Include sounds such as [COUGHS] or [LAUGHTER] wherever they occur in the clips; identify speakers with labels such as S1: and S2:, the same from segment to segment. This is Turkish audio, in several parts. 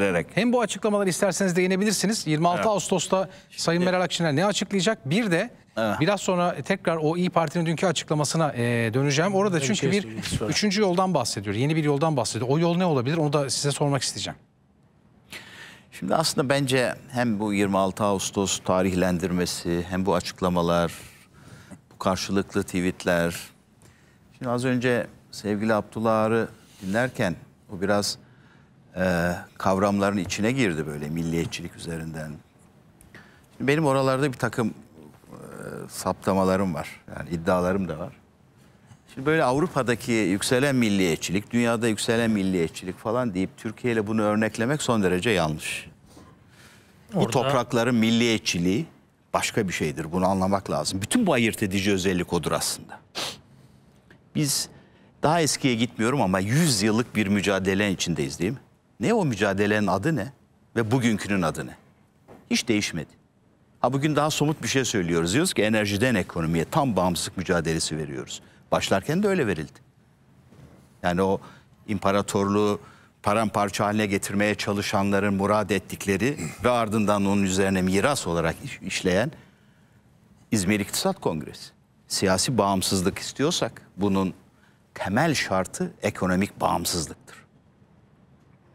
S1: eleştirerek. Hem bu açıklamalar isterseniz değinebilirsiniz. 26 evet. Ağustos'ta Sayın Meral Akşener ne açıklayacak? Bir de Evet. Biraz sonra tekrar o İyi Parti'nin dünkü açıklamasına e, döneceğim. Orada ben çünkü şey bir üçüncü yoldan bahsediyor. Yeni bir yoldan bahsediyor. O yol ne olabilir onu da size sormak isteyeceğim. Şimdi aslında bence hem bu 26 Ağustos tarihlendirmesi hem bu açıklamalar, bu karşılıklı tweetler. Şimdi az önce sevgili Abdullah Ağrı dinlerken o biraz e, kavramların içine girdi böyle milliyetçilik üzerinden. Şimdi benim oralarda bir takım e, saptamalarım var. Yani iddialarım da var. Şimdi böyle Avrupa'daki yükselen milliyetçilik, dünyada yükselen milliyetçilik falan deyip Türkiye ile bunu örneklemek son derece yanlış. Orada... Bu toprakların milliyetçiliği başka bir şeydir. Bunu anlamak lazım. Bütün bu ayırt edici özellik odur aslında. Biz daha eskiye gitmiyorum ama 100 yıllık bir mücadele içindeyiz değil mi? Ne o mücadelenin adı ne? Ve bugünkünün adı ne? Hiç değişmedi. Ha bugün daha somut bir şey söylüyoruz. Diyoruz ki enerjiden ekonomiye tam bağımsızlık mücadelesi veriyoruz. Başlarken de öyle verildi. Yani o imparatorluğu paramparça haline getirmeye çalışanların murad ettikleri ve ardından onun üzerine miras olarak işleyen İzmir İktisat Kongresi. Siyasi bağımsızlık istiyorsak bunun temel şartı ekonomik bağımsızlıktır.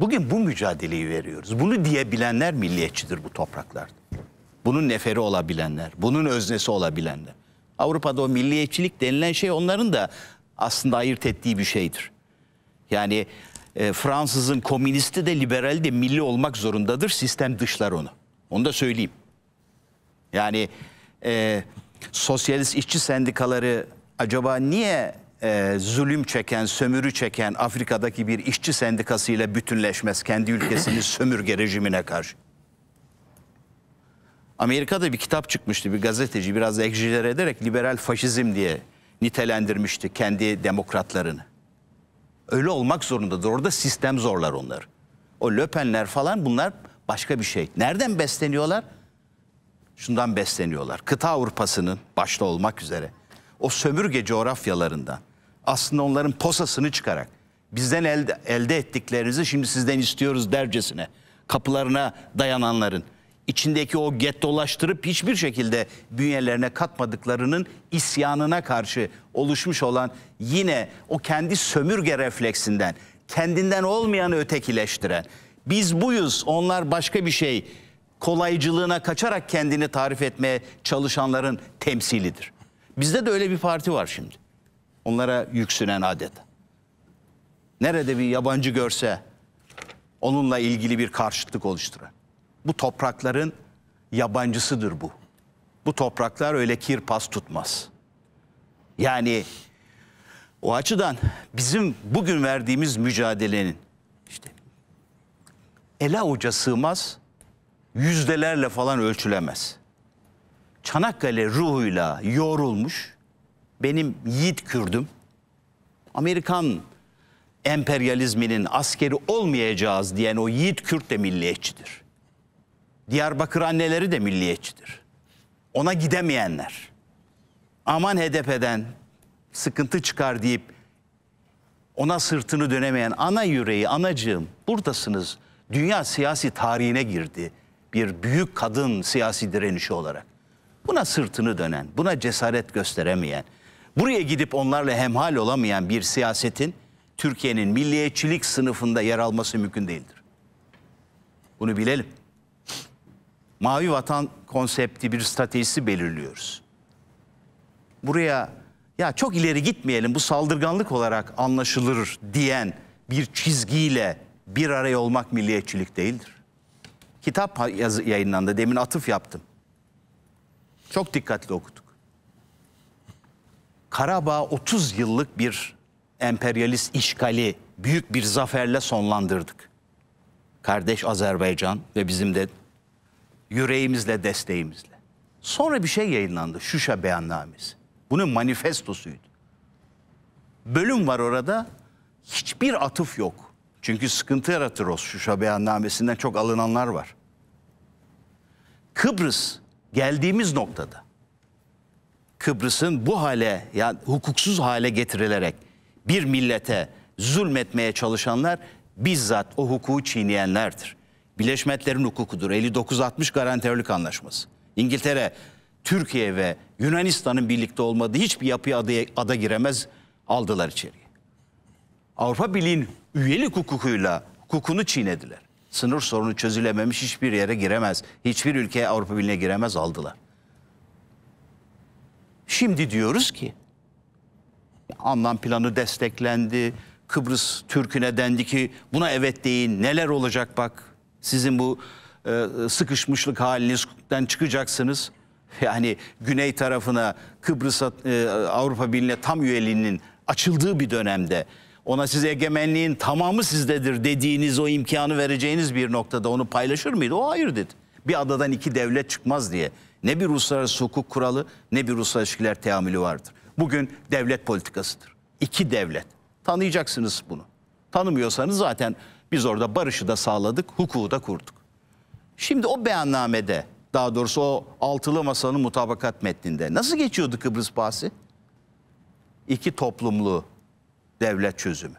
S1: Bugün bu mücadeleyi veriyoruz. Bunu diyebilenler milliyetçidir bu topraklarda. Bunun neferi olabilenler, bunun öznesi olabilenler. Avrupa'da o milliyetçilik denilen şey onların da aslında ayırt ettiği bir şeydir. Yani e, Fransız'ın komünisti de liberali de milli olmak zorundadır. Sistem dışlar onu. Onu da söyleyeyim. Yani e, sosyalist işçi sendikaları acaba niye e, zulüm çeken, sömürü çeken Afrika'daki bir işçi sendikasıyla bütünleşmez kendi ülkesinin [CLEARS THROAT] sömürge rejimine karşı. Amerika'da bir kitap çıkmıştı bir gazeteci biraz ekjiler ederek liberal faşizm diye nitelendirmişti kendi demokratlarını. Öyle olmak zorundadır. Orada sistem zorlar onları. O löpenler falan bunlar başka bir şey. Nereden besleniyorlar? Şundan besleniyorlar. Kıta Avrupa'sının başta olmak üzere o sömürge coğrafyalarından aslında onların posasını çıkarak bizden elde, elde ettiklerinizi şimdi sizden istiyoruz dercesine kapılarına dayananların içindeki o gettolaştırıp hiçbir şekilde bünyelerine katmadıklarının isyanına karşı oluşmuş olan yine o kendi sömürge refleksinden kendinden olmayanı ötekileştiren biz buyuz onlar başka bir şey kolaycılığına kaçarak kendini tarif etmeye çalışanların temsilidir. Bizde de öyle bir parti var şimdi onlara yüksünen adet. Nerede bir yabancı görse onunla ilgili bir karşıtlık oluşturan. Bu toprakların yabancısıdır bu. Bu topraklar öyle kirpas tutmaz. Yani o açıdan bizim bugün verdiğimiz mücadelenin işte ela uca sığmaz, yüzdelerle falan ölçülemez. Çanakkale ruhuyla yoğrulmuş benim yiğit Kürdüm, Amerikan emperyalizminin askeri olmayacağız diyen o yiğit Kürt de milliyetçidir. Diyarbakır anneleri de milliyetçidir. Ona gidemeyenler. Aman HDP'den sıkıntı çıkar deyip ona sırtını dönemeyen ana yüreği, anacığım buradasınız. Dünya siyasi tarihine girdi bir büyük kadın siyasi direnişi olarak. Buna sırtını dönen, buna cesaret gösteremeyen, Buraya gidip onlarla hemhal olamayan bir siyasetin Türkiye'nin milliyetçilik sınıfında yer alması mümkün değildir. Bunu bilelim. Mavi vatan konsepti bir stratejisi belirliyoruz. Buraya ya çok ileri gitmeyelim bu saldırganlık olarak anlaşılır diyen bir çizgiyle bir araya olmak milliyetçilik değildir. Kitap yayınlandı. Demin atıf yaptım. Çok dikkatli okuduk. Karabağ 30 yıllık bir emperyalist işgali büyük bir zaferle sonlandırdık. Kardeş Azerbaycan ve bizim de yüreğimizle desteğimizle. Sonra bir şey yayınlandı Şuşa beyannamesi. Bunun manifestosuydu. Bölüm var orada hiçbir atıf yok. Çünkü sıkıntı yaratır o Şuşa beyannamesinden çok alınanlar var. Kıbrıs geldiğimiz noktada Kıbrıs'ın bu hale yani hukuksuz hale getirilerek bir millete zulmetmeye çalışanlar bizzat o hukuku çiğneyenlerdir. Birleşmiş hukukudur. 59-60 garantörlük anlaşması. İngiltere, Türkiye ve Yunanistan'ın birlikte olmadığı hiçbir yapıya adaya, ada giremez aldılar içeriye. Avrupa Birliği'nin üyelik hukukuyla hukukunu çiğnediler. Sınır sorunu çözülememiş hiçbir yere giremez. Hiçbir ülkeye Avrupa Birliği'ne giremez aldılar. Şimdi diyoruz ki anlam planı desteklendi. Kıbrıs Türk'üne dendi ki buna evet deyin neler olacak bak. Sizin bu e, sıkışmışlık halinizden çıkacaksınız. [LAUGHS] Yani güney tarafına Kıbrıs'a e, Avrupa Birliği'ne tam üyeliğinin açıldığı bir dönemde ona siz egemenliğin tamamı sizdedir dediğiniz o imkanı vereceğiniz bir noktada onu paylaşır mıydı? O hayır dedi. Bir adadan iki devlet çıkmaz diye ne bir uluslararası hukuk kuralı ne bir uluslararası ilişkiler teamülü vardır. Bugün devlet politikasıdır. İki devlet. Tanıyacaksınız bunu. Tanımıyorsanız zaten biz orada barışı da sağladık, hukuku da kurduk. Şimdi o beyannamede, daha doğrusu o altılı masanın mutabakat metninde nasıl geçiyordu Kıbrıs bahsi? İki toplumlu devlet çözümü.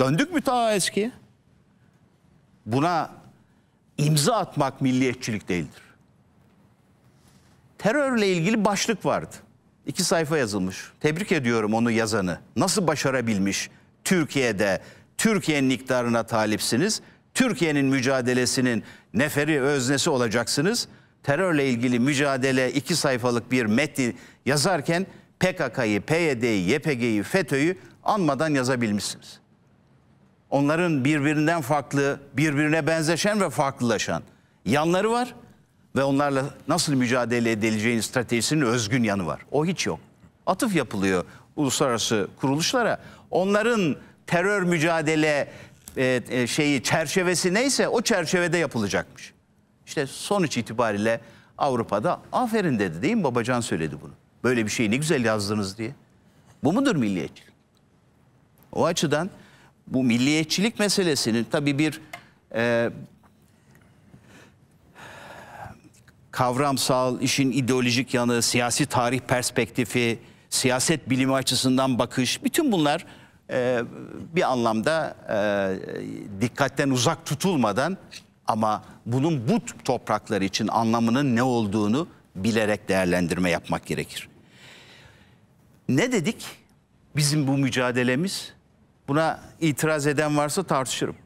S1: Döndük mü ta eskiye? Buna imza atmak milliyetçilik değildir. Terörle ilgili başlık vardı. İki sayfa yazılmış. Tebrik ediyorum onu yazanı. Nasıl başarabilmiş Türkiye'de Türkiye'nin iktidarına talipsiniz. Türkiye'nin mücadelesinin neferi öznesi olacaksınız. Terörle ilgili mücadele iki sayfalık bir metni yazarken PKK'yı, PYD'yi, YPG'yi, FETÖ'yü anmadan yazabilmişsiniz. Onların birbirinden farklı, birbirine benzeşen ve farklılaşan yanları var ve onlarla nasıl mücadele edileceğini stratejisinin özgün yanı var. O hiç yok. Atıf yapılıyor uluslararası kuruluşlara. Onların terör mücadele e, e, şeyi çerçevesi neyse o çerçevede yapılacakmış. İşte sonuç itibariyle Avrupa'da aferin dedi değil mi? Babacan söyledi bunu. Böyle bir şeyi ne güzel yazdınız diye. Bu mudur milliyetçilik? O açıdan bu milliyetçilik meselesinin tabii bir e, kavramsal, işin ideolojik yanı, siyasi tarih perspektifi, siyaset bilimi açısından bakış, bütün bunlar e, bir anlamda e, dikkatten uzak tutulmadan ama bunun bu topraklar için anlamının ne olduğunu bilerek değerlendirme yapmak gerekir. Ne dedik? Bizim bu mücadelemiz Buna itiraz eden varsa tartışırım.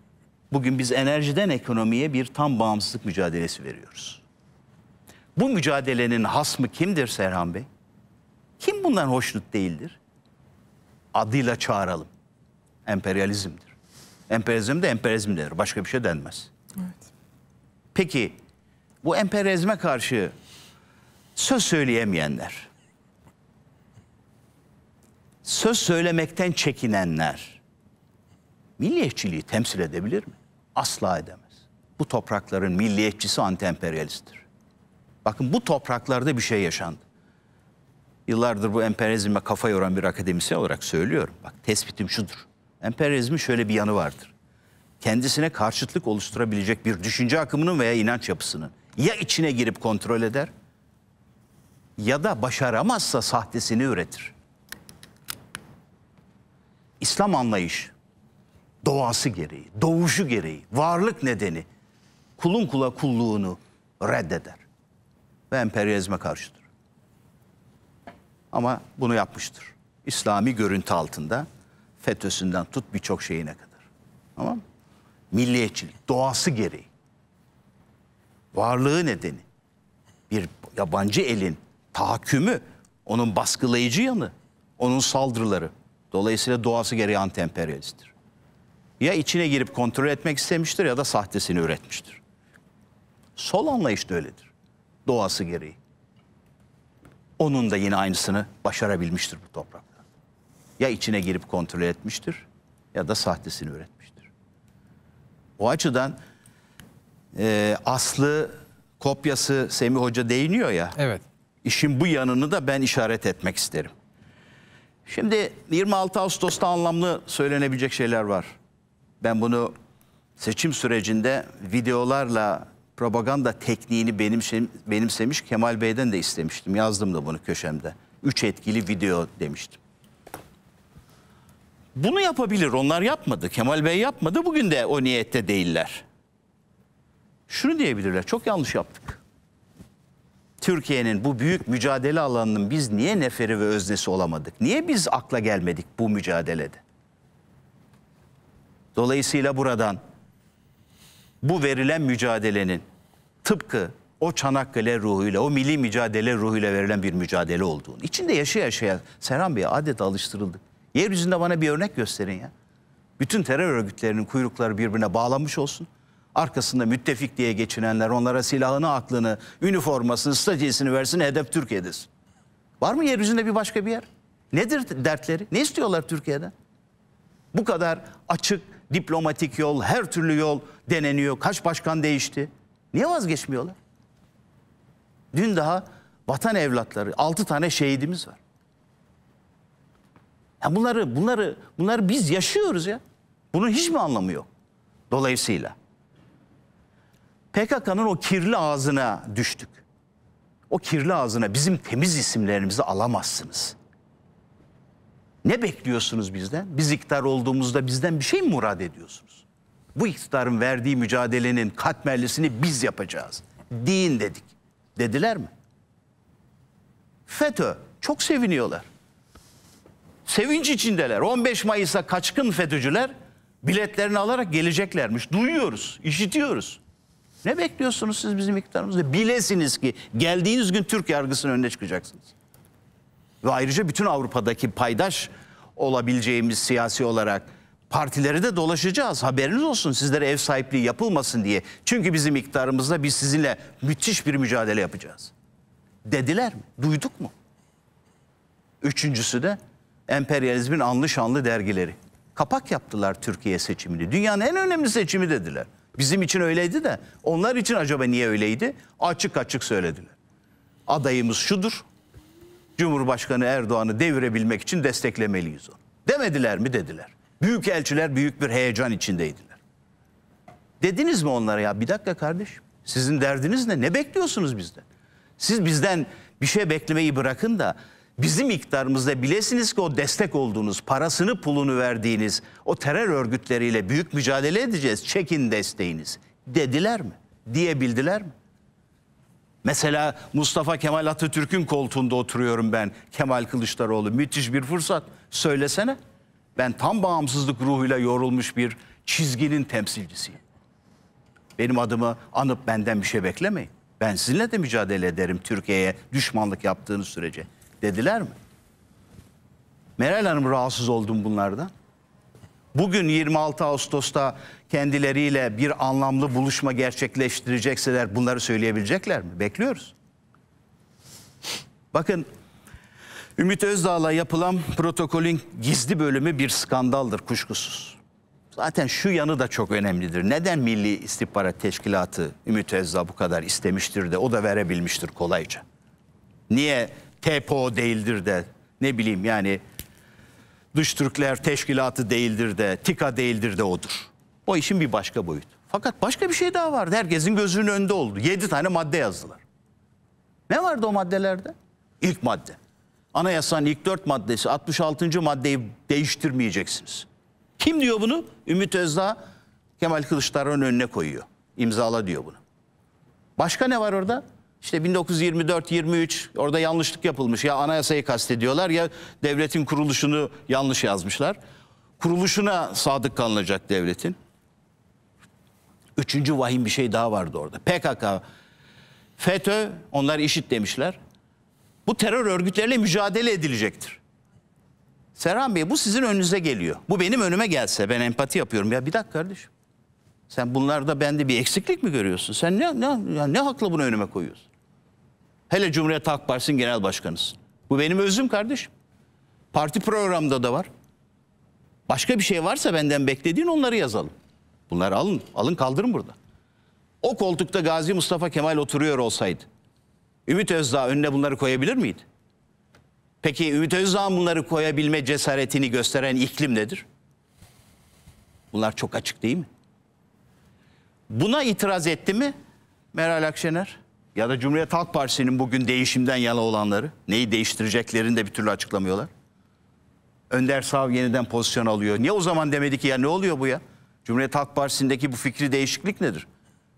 S1: Bugün biz enerjiden ekonomiye bir tam bağımsızlık mücadelesi veriyoruz. Bu mücadelenin hasmı kimdir Serhan Bey? Kim bundan hoşnut değildir? Adıyla çağıralım. Emperyalizmdir. Emperyalizm de emperyalizm denir. Başka bir şey denmez. Evet. Peki bu emperyalizme karşı söz söyleyemeyenler, söz söylemekten çekinenler, milliyetçiliği temsil edebilir mi? Asla edemez. Bu toprakların milliyetçisi anti-emperyalisttir. Bakın bu topraklarda bir şey yaşandı. Yıllardır bu emperyalizme kafa yoran bir akademisyen olarak söylüyorum. Bak tespitim şudur. Emperyalizmin şöyle bir yanı vardır. Kendisine karşıtlık oluşturabilecek bir düşünce akımının veya inanç yapısının ya içine girip kontrol eder ya da başaramazsa sahtesini üretir. İslam anlayış doğası gereği, doğuşu gereği, varlık nedeni kulun kula kulluğunu reddeder ve emperyalizme karşıdır. Ama bunu yapmıştır. İslami görüntü altında FETÖ'sünden tut birçok şeyine kadar. Tamam Milliyetçilik, doğası gereği, varlığı nedeni, bir yabancı elin tahakkümü, onun baskılayıcı yanı, onun saldırıları. Dolayısıyla doğası gereği anti-emperyalisttir ya içine girip kontrol etmek istemiştir ya da sahtesini üretmiştir. Sol anlayış da öyledir. Doğası gereği. Onun da yine aynısını başarabilmiştir bu topraklar. Ya içine girip kontrol etmiştir ya da sahtesini üretmiştir. O açıdan e, aslı, kopyası Semih Hoca değiniyor ya. Evet. İşin bu yanını da ben işaret etmek isterim. Şimdi 26 Ağustos'ta anlamlı söylenebilecek şeyler var. Ben bunu seçim sürecinde videolarla propaganda tekniğini benimsemiş, Kemal Bey'den de istemiştim. Yazdım da bunu köşemde. Üç etkili video demiştim. Bunu yapabilir. Onlar yapmadı. Kemal Bey yapmadı. Bugün de o niyette değiller. Şunu diyebilirler. Çok yanlış yaptık. Türkiye'nin bu büyük mücadele alanının biz niye neferi ve öznesi olamadık? Niye biz akla gelmedik bu mücadelede? Dolayısıyla buradan bu verilen mücadelenin tıpkı o Çanakkale ruhuyla, o milli mücadele ruhuyla verilen bir mücadele olduğunu. içinde yaşa yaşaya Serhan Bey adeta alıştırıldı. Yeryüzünde bana bir örnek gösterin ya. Bütün terör örgütlerinin kuyrukları birbirine bağlanmış olsun. Arkasında müttefik diye geçinenler onlara silahını, aklını, üniformasını, stratejisini versin, hedef Türkiye'desin. Var mı yeryüzünde bir başka bir yer? Nedir dertleri? Ne istiyorlar Türkiye'den? Bu kadar açık, diplomatik yol, her türlü yol deneniyor. Kaç başkan değişti? Niye vazgeçmiyorlar? Dün daha vatan evlatları, altı tane şehidimiz var. Ya bunları, bunları, bunları biz yaşıyoruz ya. Bunun hiç mi anlamı yok? Dolayısıyla PKK'nın o kirli ağzına düştük. O kirli ağzına bizim temiz isimlerimizi alamazsınız. Ne bekliyorsunuz bizden? Biz iktidar olduğumuzda bizden bir şey mi murad ediyorsunuz? Bu iktidarın verdiği mücadelenin katmerlisini biz yapacağız. Din dedik. Dediler mi? FETÖ çok seviniyorlar. Sevinç içindeler. 15 Mayıs'a kaçkın FETÖ'cüler biletlerini alarak geleceklermiş. Duyuyoruz, işitiyoruz. Ne bekliyorsunuz siz bizim iktidarımızda? Bilesiniz ki geldiğiniz gün Türk yargısının önüne çıkacaksınız ve ayrıca bütün Avrupa'daki paydaş olabileceğimiz siyasi olarak partileri de dolaşacağız. Haberiniz olsun sizlere ev sahipliği yapılmasın diye. Çünkü bizim iktidarımızda biz sizinle müthiş bir mücadele yapacağız. Dediler mi? Duyduk mu? Üçüncüsü de emperyalizmin anlı şanlı dergileri. Kapak yaptılar Türkiye seçimini. Dünyanın en önemli seçimi dediler. Bizim için öyleydi de onlar için acaba niye öyleydi? Açık açık söylediler. Adayımız şudur, Cumhurbaşkanı Erdoğan'ı devirebilmek için desteklemeliyiz onu. Demediler mi dediler. Büyük elçiler büyük bir heyecan içindeydiler. Dediniz mi onlara ya bir dakika kardeşim sizin derdiniz ne? Ne bekliyorsunuz bizden? Siz bizden bir şey beklemeyi bırakın da bizim iktidarımızda bilesiniz ki o destek olduğunuz, parasını pulunu verdiğiniz o terör örgütleriyle büyük mücadele edeceğiz. Çekin desteğiniz dediler mi? Diyebildiler mi? Mesela Mustafa Kemal Atatürk'ün koltuğunda oturuyorum ben Kemal Kılıçdaroğlu. Müthiş bir fırsat. Söylesene. Ben tam bağımsızlık ruhuyla yorulmuş bir çizginin temsilcisiyim. Benim adımı anıp benden bir şey beklemeyin. Ben sizinle de mücadele ederim Türkiye'ye düşmanlık yaptığınız sürece. Dediler mi? Meral Hanım rahatsız oldum bunlardan bugün 26 Ağustos'ta kendileriyle bir anlamlı buluşma gerçekleştirecekseler bunları söyleyebilecekler mi? Bekliyoruz. Bakın Ümit Özdağ'la yapılan protokolün gizli bölümü bir skandaldır kuşkusuz. Zaten şu yanı da çok önemlidir. Neden Milli İstihbarat Teşkilatı Ümit Özdağ bu kadar istemiştir de o da verebilmiştir kolayca? Niye TPO değildir de ne bileyim yani dış Türkler teşkilatı değildir de, TİKA değildir de odur. O işin bir başka boyutu. Fakat başka bir şey daha vardı. Herkesin gözünün önünde oldu. Yedi tane madde yazdılar. Ne vardı o maddelerde? İlk madde. Anayasanın ilk dört maddesi 66. maddeyi değiştirmeyeceksiniz. Kim diyor bunu? Ümit Özdağ Kemal Kılıçdaroğlu'nun önüne koyuyor. İmzala diyor bunu. Başka ne var orada? İşte 1924-23 orada yanlışlık yapılmış. Ya anayasayı kastediyorlar ya devletin kuruluşunu yanlış yazmışlar. Kuruluşuna sadık kalınacak devletin. Üçüncü vahim bir şey daha vardı orada. PKK, FETÖ onlar işit demişler. Bu terör örgütleriyle mücadele edilecektir. Serhan Bey bu sizin önünüze geliyor. Bu benim önüme gelse ben empati yapıyorum. Ya bir dakika kardeşim. Sen bunlarda bende bir eksiklik mi görüyorsun? Sen ne, ne, yani ne hakla bunu önüme koyuyorsun? Hele Cumhuriyet Halk Partisi'nin genel başkanısın. Bu benim özüm kardeşim. Parti programında da var. Başka bir şey varsa benden beklediğin onları yazalım. Bunları alın, alın kaldırın burada. O koltukta Gazi Mustafa Kemal oturuyor olsaydı, Ümit Özdağ önüne bunları koyabilir miydi? Peki Ümit Özdağ bunları koyabilme cesaretini gösteren iklim nedir? Bunlar çok açık değil mi? Buna itiraz etti mi Meral Akşener? ya da Cumhuriyet Halk Partisi'nin bugün değişimden yana olanları neyi değiştireceklerini de bir türlü açıklamıyorlar. Önder sağ yeniden pozisyon alıyor. Niye o zaman demedi ki ya ne oluyor bu ya? Cumhuriyet Halk Partisi'ndeki bu fikri değişiklik nedir?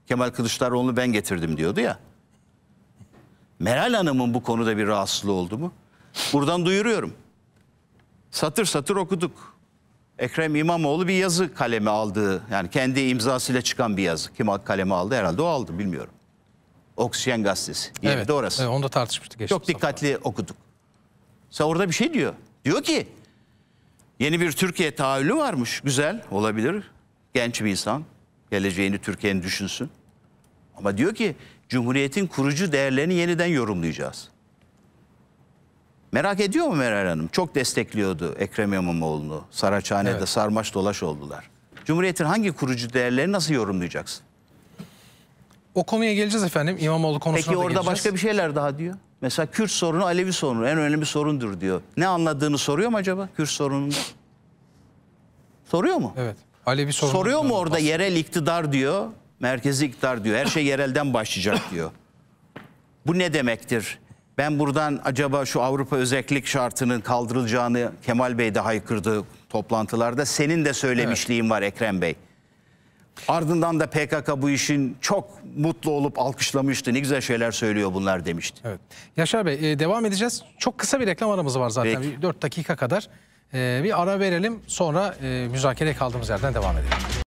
S1: Kemal Kılıçdaroğlu'nu ben getirdim diyordu ya. Meral Hanım'ın bu konuda bir rahatsızlığı oldu mu? Buradan duyuruyorum. Satır satır okuduk. Ekrem İmamoğlu bir yazı kalemi aldı yani kendi imzasıyla çıkan bir yazı. Kim kalemi aldı herhalde o aldı bilmiyorum. Oksijen gazetesi. Diğeri evet, de orası. Evet, onu da tartışmıştık. Çok dikkatli sabah. okuduk. Sa orada bir şey diyor. Diyor ki yeni bir Türkiye tahayyülü varmış. Güzel olabilir. Genç bir insan. Geleceğini Türkiye'nin düşünsün. Ama diyor ki Cumhuriyet'in kurucu değerlerini yeniden yorumlayacağız. Merak ediyor mu Meral Hanım? Çok destekliyordu Ekrem İmamoğlu'nu. Saraçhane'de evet. sarmaş dolaş oldular. Cumhuriyet'in hangi kurucu değerlerini nasıl yorumlayacaksın? O konuya geleceğiz efendim. İmamoğlu konusuna Peki orada geleceğiz. başka bir şeyler daha diyor. Mesela Kürt sorunu Alevi sorunu en önemli sorundur diyor. Ne anladığını soruyor mu acaba Kürt sorununda? Soruyor mu? Evet. Alevi sorunu. Soruyor mu orada aslında. yerel iktidar diyor. Merkezi iktidar diyor. Her şey yerelden başlayacak [COUGHS] diyor. Bu ne demektir? Ben buradan acaba şu Avrupa özellik şartının kaldırılacağını Kemal Bey de haykırdı toplantılarda. Senin de söylemişliğin evet. var Ekrem Bey. Ardından da PKK bu işin çok mutlu olup alkışlamıştı. Ne güzel şeyler söylüyor bunlar demişti. Evet. Yaşar Bey e, devam edeceğiz. Çok kısa bir reklam aramız var zaten. Peki. 4 dakika kadar. E, bir ara verelim sonra e, müzakere kaldığımız yerden devam edelim.